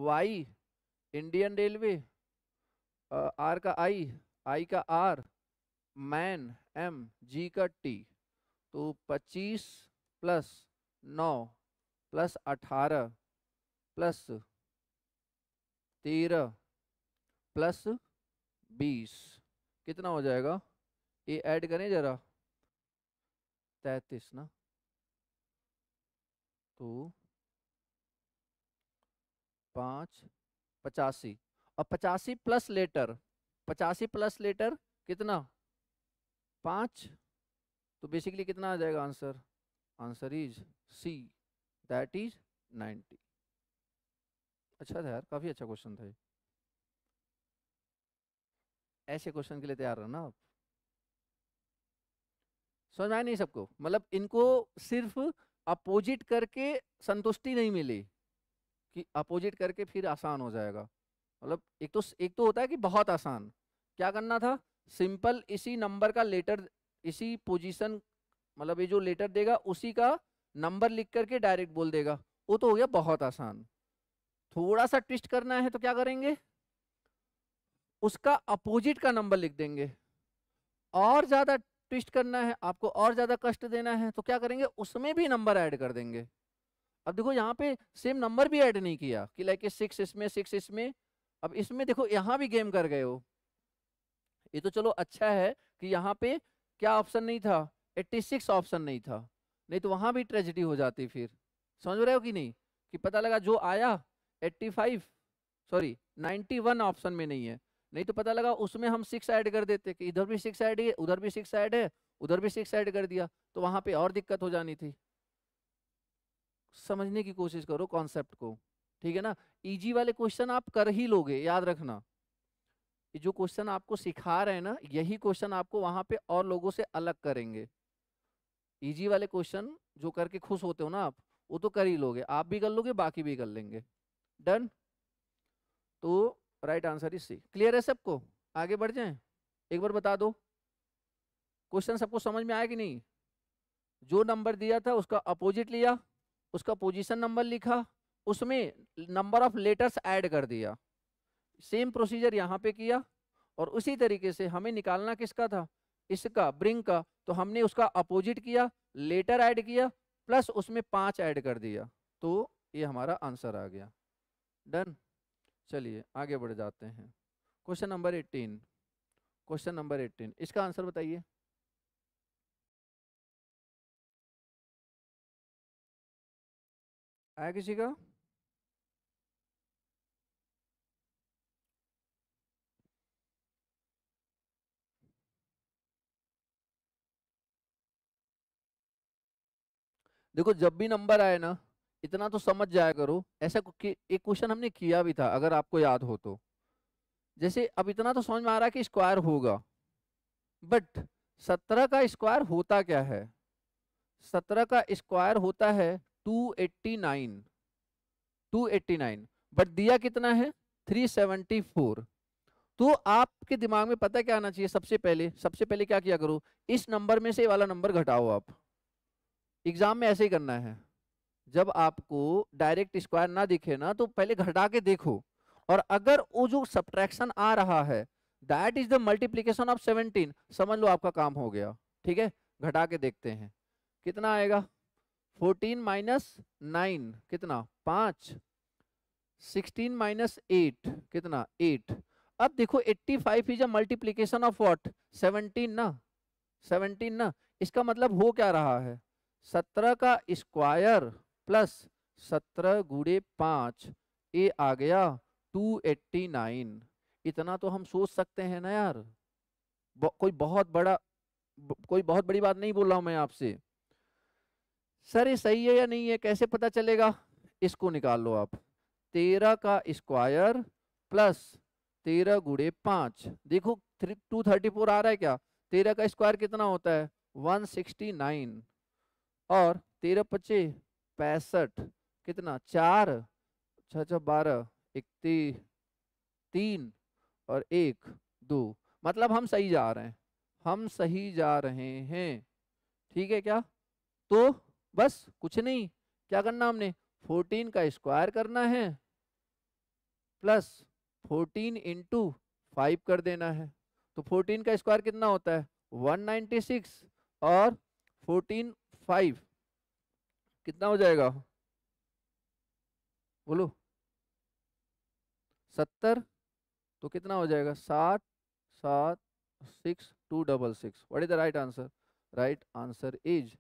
वाई इंडियन रेलवे आर का आई आई का आर मैन एम जी का टी तो 25 प्लस 9 प्लस 18 प्लस 13 प्लस 20 कितना हो जाएगा ये ऐड करें ज़रा तैतीस ना तो पाँच पचासी और पचासी प्लस लेटर पचासी प्लस लेटर कितना पाँच तो बेसिकली कितना आ जाएगा answer answer is C that is ninety अच्छा था यार काफ़ी अच्छा क्वेश्चन था ऐसे क्वेश्चन के लिए तैयार रहना आप समझ आए नहीं सबको मतलब इनको सिर्फ अपोजिट करके संतुष्टि नहीं मिली कि अपोजिट करके फिर आसान हो जाएगा मतलब एक तो एक तो होता है कि बहुत आसान क्या करना था सिंपल इसी नंबर का लेटर इसी पोजीशन मतलब ये जो लेटर देगा उसी का नंबर लिख करके डायरेक्ट बोल देगा वो तो हो गया बहुत आसान थोड़ा सा ट्विस्ट करना है तो क्या करेंगे उसका अपोजिट का नंबर लिख देंगे और ज़्यादा ट्विस्ट करना है आपको और ज़्यादा कष्ट देना है तो क्या करेंगे उसमें भी नंबर ऐड कर देंगे अब देखो यहाँ पे सेम नंबर भी ऐड नहीं किया कि लाइक सिक्स इसमें सिक्स इसमें अब इसमें देखो यहाँ भी गेम कर गए हो ये तो चलो अच्छा है कि यहाँ पे क्या ऑप्शन नहीं था 86 ऑप्शन नहीं था नहीं तो वहाँ भी ट्रेजिडी हो जाती फिर समझ रहे हो कि नहीं कि पता लगा जो आया 85 सॉरी 91 ऑप्शन में नहीं है नहीं तो पता लगा उसमें हम सिक्स ऐड कर देते कि इधर भी सिक्स ऐड है उधर भी सिक्स ऐड है उधर भी सिक्स ऐड कर दिया तो वहाँ पर और दिक्कत हो जानी थी समझने की कोशिश करो कॉन्सेप्ट को ठीक है ना इजी वाले क्वेश्चन आप कर ही लोगे याद रखना जो क्वेश्चन आपको सिखा रहे हैं ना यही क्वेश्चन आपको वहां पे और लोगों से अलग करेंगे इजी वाले क्वेश्चन जो करके खुश होते हो ना आप वो तो कर ही लोगे आप भी कर लोगे बाकी भी कर लेंगे डन तो right answer is C clear है सबको आगे बढ़ जाए एक बार बता दो क्वेश्चन सबको समझ में आया कि नहीं जो नंबर दिया था उसका अपोजिट लिया उसका पोजीशन नंबर लिखा उसमें नंबर ऑफ लेटर्स ऐड कर दिया सेम प्रोसीजर यहाँ पे किया और उसी तरीके से हमें निकालना किसका था इसका ब्रिंग का तो हमने उसका अपोजिट किया लेटर ऐड किया प्लस उसमें पाँच ऐड कर दिया तो ये हमारा आंसर आ गया डन चलिए आगे बढ़ जाते हैं question number eighteen question number eighteen इसका आंसर बताइए आया किसी का देखो जब भी नंबर आए ना इतना तो समझ जाया करो ऐसा कि एक क्वेश्चन हमने किया भी था अगर आपको याद हो तो जैसे अब इतना तो समझ में आ रहा है कि स्क्वायर होगा बट सत्रह का स्क्वायर होता क्या है सत्रह का स्क्वायर होता है 289 289 बट दिया कितना है 374 तो आपके दिमाग में पता क्या आना चाहिए सबसे पहले सबसे पहले क्या किया करो इस नंबर में से वाला नंबर घटाओ आप एग्जाम में ऐसे ही करना है जब आपको डायरेक्ट स्क्वायर ना दिखे ना तो पहले घटा के देखो और अगर वो जो सब्ट्रैक्शन आ रहा है that is the multiplication of 17 समझ लो आपका काम हो गया ठीक है घटा के देखते हैं कितना आएगा फोर्टीन माइनस नाइन कितना पाँच सिक्सटीन माइनस एट कितना एट अब देखो eighty five is a multiplication of what seventeen ना सेवनटीन ना इसका मतलब हो क्या रहा है सत्रह का स्क्वायर प्लस सत्रह गुड़े पाँच ये आ गया टू एट्टी नाइन इतना तो हम सोच सकते हैं ना यार कोई बहुत बड़ा कोई बहुत बड़ी बात नहीं बोल रहा हूँ मैं आपसे सर ये सही है या नहीं है कैसे पता चलेगा इसको निकाल लो आप तेरह का स्क्वायर प्लस तेरह गुड़े पाँच देखो थ्री टू थर्टी फोर आ रहा है क्या तेरह का स्क्वायर कितना होता है वन सिक्सटी नाइन और तेरह पच्चीस पैंसठ कितना चार छः छः बारह इकती तीन और एक दो मतलब हम सही जा रहे हैं हम सही जा रहे हैं ठीक है क्या तो बस कुछ नहीं क्या करना हमने 14 का स्क्वायर करना है प्लस 14 इंटू फाइव कर देना है तो 14 का स्क्वायर कितना होता है 196 और 14 फाइव कितना हो जाएगा बोलो सत्तर तो कितना हो जाएगा सात सात six two double six what is the right answer right answer is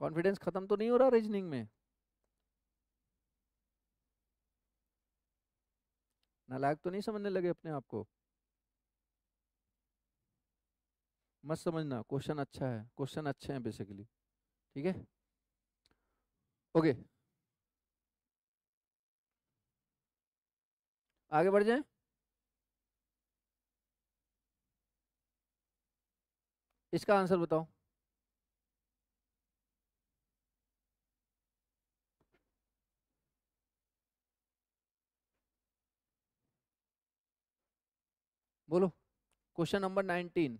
confidence खत्म तो नहीं हो रहा रीजनिंग में नालायक तो नहीं समझने लगे अपने आप को मत समझना क्वेश्चन अच्छा है क्वेश्चन अच्छे हैं बेसिकली ठीक है ओके आगे बढ़ जाए इसका आंसर बताओ बोलो क्वेश्चन नंबर नाइनटीन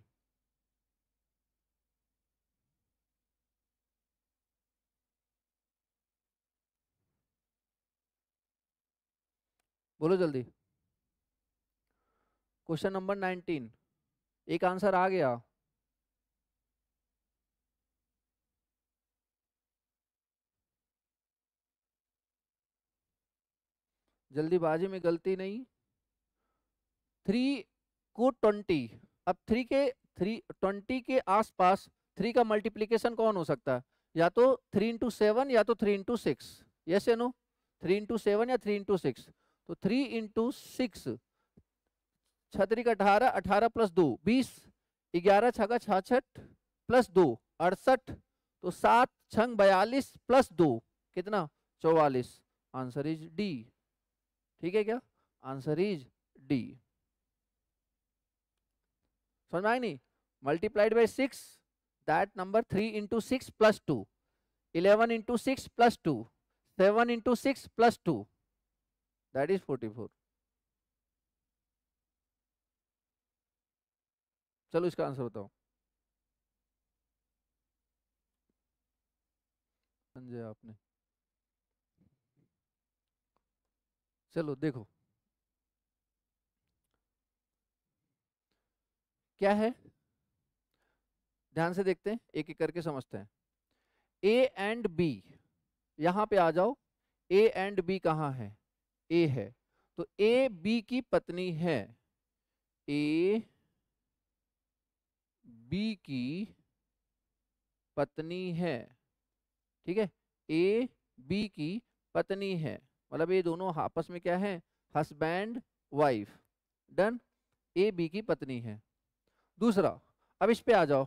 बोलो जल्दी क्वेश्चन नंबर नाइनटीन एक आंसर आ गया जल्दी बाजी में गलती नहीं थ्री को ट्वेंटी अब थ्री के थ्री ट्वेंटी के आसपास थ्री का मल्टीप्लीकेशन कौन हो सकता है या तो थ्री इंटू सेवन या तो थ्री इंटू सिक्स यस या नो थ्री इंटू सेवन या थ्री इंटू सिक्स तो थ्री इंटू सिक्स छतरी का अठारह अठारह प्लस दो बीस ग्यारह छगा छाछठ प्लस दो अड़सठ तो सात छंग बयालीस प्लस दो कितना चौवालीस आंसर इज डी ठीक है क्या आंसर इज डी समझ में आए नहीं multiplied by six that number three into six plus two eleven into six plus two seven into six plus two that is forty four चलो इसका आंसर बताओ समझे आपने चलो देखो क्या है ध्यान से देखते हैं एक एक करके समझते हैं ए एंड बी यहां पे आ जाओ ए एंड बी कहाँ है ए है तो ए बी की पत्नी है ए बी की पत्नी है ठीक है ए बी की पत्नी है मतलब ये दोनों आपस में क्या है husband wife done A B की पत्नी है दूसरा अब इस पे आ जाओ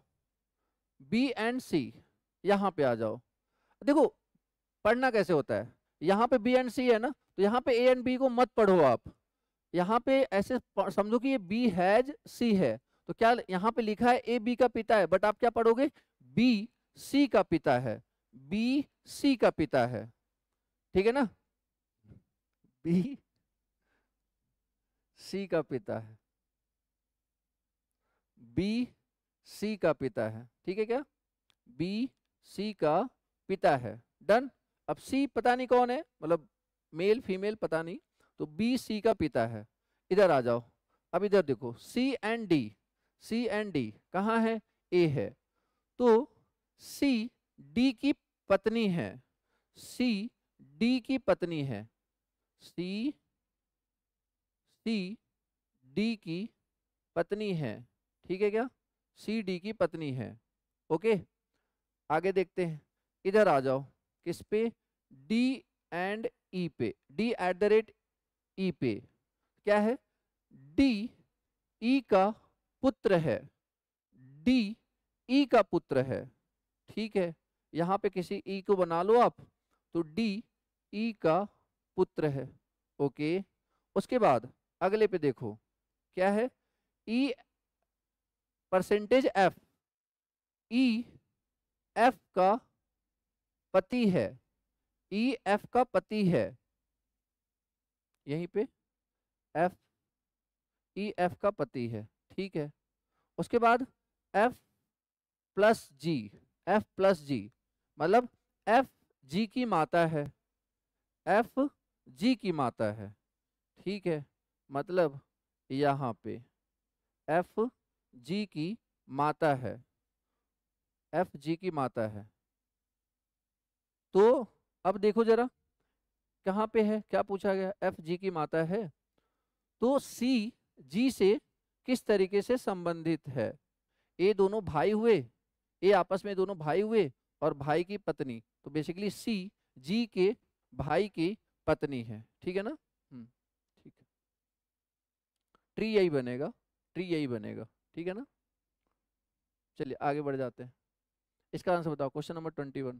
बी एंड सी यहाँ पे आ जाओ देखो पढ़ना कैसे होता है यहाँ पे बी एंड सी है ना तो यहाँ पे ए एंड बी को मत पढ़ो आप यहाँ पे ऐसे समझो कि ये बी हैज सी है तो क्या यहाँ पे लिखा है ए बी का पिता है बट आप क्या पढ़ोगे बी सी का पिता है बी सी का पिता है ठीक है ना बी सी का पिता है बी सी का पिता है ठीक है क्या बी सी का पिता है डन अब सी पता नहीं कौन है मतलब मेल फीमेल पता नहीं तो बी सी का पिता है इधर आ जाओ अब इधर देखो C and D C and D कहाँ है ए है तो सी डी की पत्नी है सी डी की पत्नी है सी सी डी की पत्नी है ठीक है क्या सी डी की पत्नी है ओके आगे देखते हैं इधर आ जाओ किस पे डी एंड ई पे D at the rate E पे क्या है डी ई e का पुत्र है डी ई e का पुत्र है ठीक है यहाँ पे किसी ई e को बना लो आप तो डी ई का पुत्र है ओके उसके बाद अगले पे देखो क्या है E percentage F E F का पति है ई एफ का पति है यहीं पे एफ ई एफ का पति है ठीक है उसके बाद F plus G F plus G मतलब एफ जी की माता है एफ जी की माता है ठीक है मतलब यहाँ पे एफ जी की माता है एफ जी की माता है तो अब देखो जरा कहाँ पे है क्या पूछा गया एफ जी की माता है तो सी जी से किस तरीके से संबंधित है ये दोनों भाई हुए ये आपस में दोनों भाई हुए और भाई की पत्नी तो बेसिकली सी जी के भाई की पत्नी है ठीक है ना हम्म, ठीक है ट्री यही बनेगा ट्री यही बनेगा ठीक है ना चलिए आगे बढ़ जाते हैं इसका आंसर बताओ question number twenty one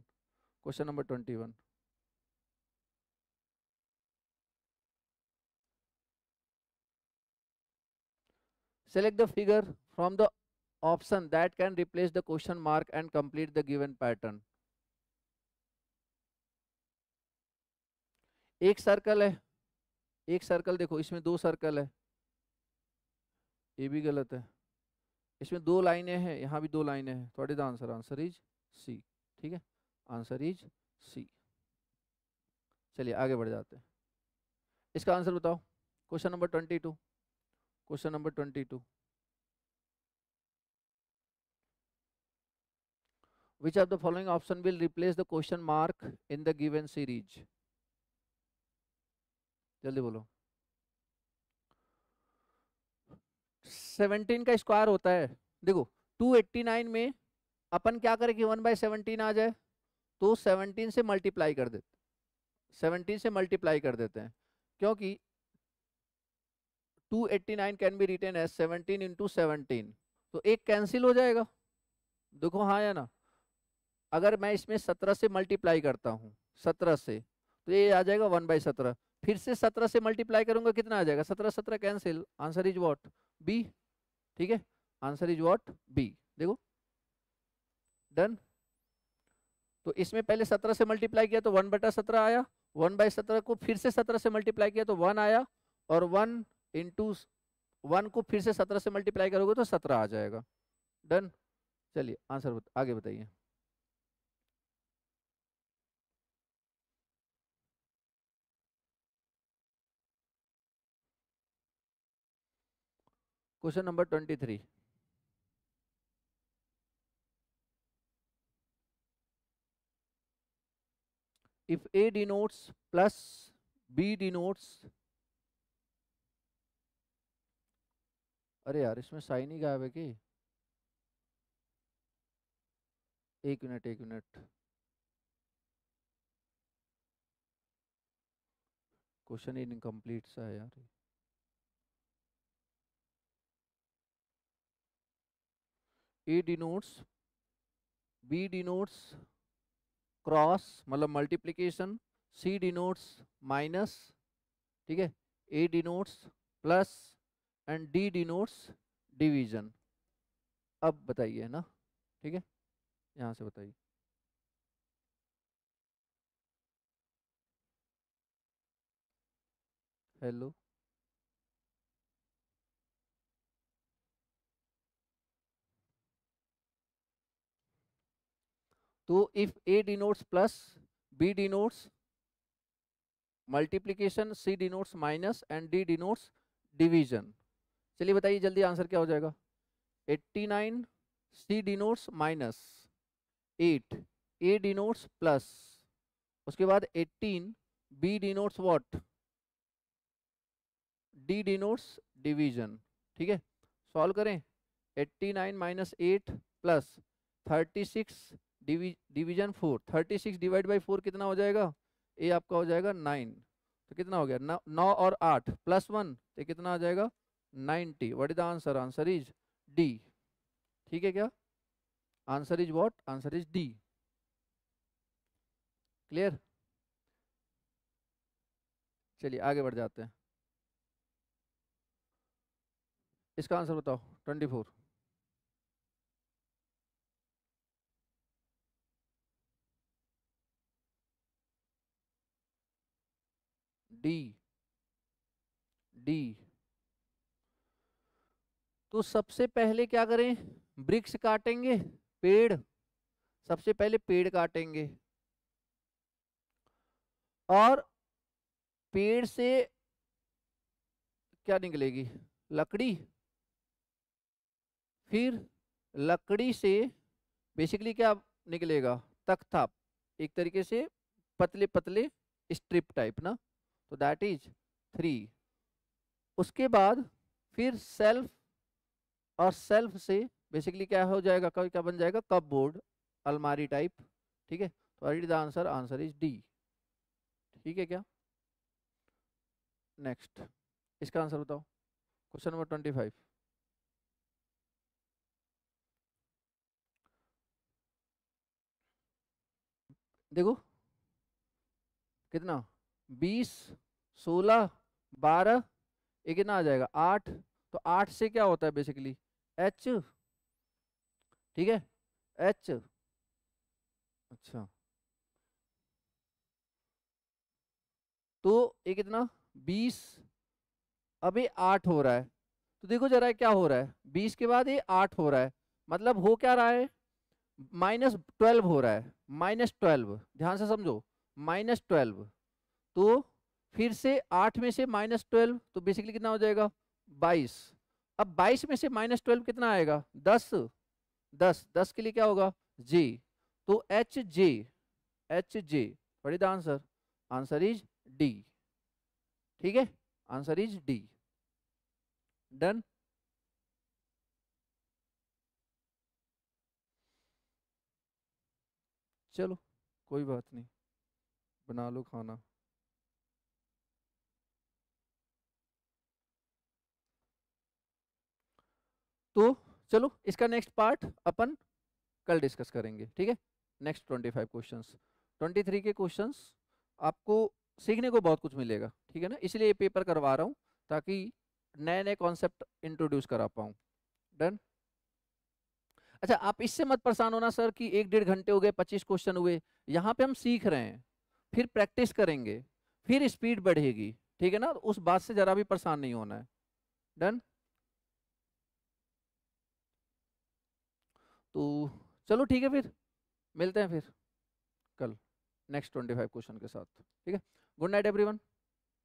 question number twenty one select the figure from the option that can replace the question mark and complete the given pattern एक सर्कल है एक सर्कल देखो इसमें दो सर्कल है ये भी गलत है इसमें दो लाइनें हैं यहाँ भी दो लाइनें हैं तो is the answer answer is C ठीक है आंसर इज सी चलिए आगे बढ़ जाते हैं इसका आंसर बताओ question number twenty two question number twenty two which are the following option will replace the question mark in the given series जल्दी बोलो सेवनटीन का स्क्वायर होता है देखो टू एट्टी नाइन में अपन क्या करें कि वन बाई सेवनटीन आ जाए तो सेवनटीन से मल्टीप्लाई कर देते सेवनटीन से मल्टीप्लाई कर देते हैं क्योंकि two eighty nine can be written है सेवनटीन इंटू सेवनटीन तो एक कैंसिल हो जाएगा देखो हाँ या ना अगर मैं इसमें सत्रह से मल्टीप्लाई करता हूँ सत्रह से तो ये आ जाएगा वन बाई सत्रह फिर से सत्रह से मल्टीप्लाई करूंगा कितना आ जाएगा सत्रह सत्रह cancel answer is what B ठीक है आंसर इज वॉट बी देखो डन तो इसमें पहले सत्रह से मल्टीप्लाई किया तो वन बटा सत्रह आया वन बाई सत्रह को फिर से सत्रह से मल्टीप्लाई किया तो वन आया और वन इंटू वन को फिर से सत्रह से मल्टीप्लाई करोगे तो सत्रह आ जाएगा डन चलिए आंसर आगे बताइए question number twenty three denotes plus B denotes अरे यार इसमें साइन ही गायब है कि एक मिनट एक मिनट क्वेश्चन इनकम्प्लीट सा है यार A denotes B denotes cross मतलब मल्टीप्लीकेशन सी डिनोट्स माइनस ठीक है A denotes plus and D denotes division अब बताइए है ना ठीक है यहाँ से बताइए हेलो तो if A denotes plus B denotes multiplication C denotes minus and D denotes division चलिए बताइए जल्दी आंसर क्या हो जाएगा 89 C denotes minus eight A denotes plus उसके बाद 18 B denotes what D denotes division ठीक है सॉल्व करें 89 nine minus eight plus thirty six division four thirty six divide by four कितना हो जाएगा ए आपका हो जाएगा नाइन तो कितना हो गया नौ और आठ प्लस वन तो कितना आ जाएगा ninety what is the answer answer is D ठीक है क्या answer is what answer is D clear चलिए आगे बढ़ जाते हैं इसका आंसर बताओ ट्वेंटी फोर डी डी तो सबसे पहले क्या करें वृक्ष काटेंगे पेड़ सबसे पहले पेड़ काटेंगे और पेड़ से क्या निकलेगी लकड़ी फिर लकड़ी से बेसिकली क्या निकलेगा तख्ता एक तरीके से पतले पतले स्ट्रिप टाइप ना तो दैट इज थ्री उसके बाद फिर सेल्फ और सेल्फ से बेसिकली क्या हो जाएगा क्या बन जाएगा कप बोर्ड अलमारी टाइप ठीक है तो already the answer answer is D ठीक है क्या नेक्स्ट इसका आंसर बताओ क्वेश्चन नंबर ट्वेंटी फाइव देखो कितना बीस सोलह बारह ये कितना आ जाएगा आठ तो आठ से क्या होता है बेसिकली एच ठीक है एच अच्छा तो ये कितना बीस अभी आठ हो रहा है तो देखो जरा क्या हो रहा है बीस के बाद ये आठ हो रहा है मतलब हो क्या रहा है माइनस ट्वेल्व हो रहा है माइनस ट्वेल्व ध्यान से समझो माइनस ट्वेल्व तो फिर से आठ में से माइनस ट्वेल्व तो बेसिकली कितना हो जाएगा बाईस अब बाईस में से माइनस ट्वेल्व कितना आएगा दस दस दस के लिए क्या होगा जी तो H J H J what the answer answer is D ठीक है आंसर इज डी डन चलो कोई बात नहीं बना लो खाना तो चलो इसका नेक्स्ट पार्ट अपन कल डिस्कस करेंगे ठीक है next twenty five question twenty three के क्वेश्चन आपको सीखने को बहुत कुछ मिलेगा ठीक है ना इसलिए ये पेपर करवा रहा हूँ ताकि नए नए कॉन्सेप्ट इंट्रोड्यूस करा पाऊँ डन अच्छा आप इससे मत परेशान होना सर कि एक डेढ़ घंटे हो गए पच्चीस क्वेश्चन हुए यहाँ पे हम सीख रहे हैं फिर प्रैक्टिस करेंगे फिर स्पीड बढ़ेगी ठीक है ना उस बात से ज़रा भी परेशान नहीं होना है डन तो चलो ठीक है फिर मिलते हैं फिर कल नेक्स्ट ट्वेंटी फाइव क्वेश्चन के साथ ठीक है गुड नाइट एवरीवन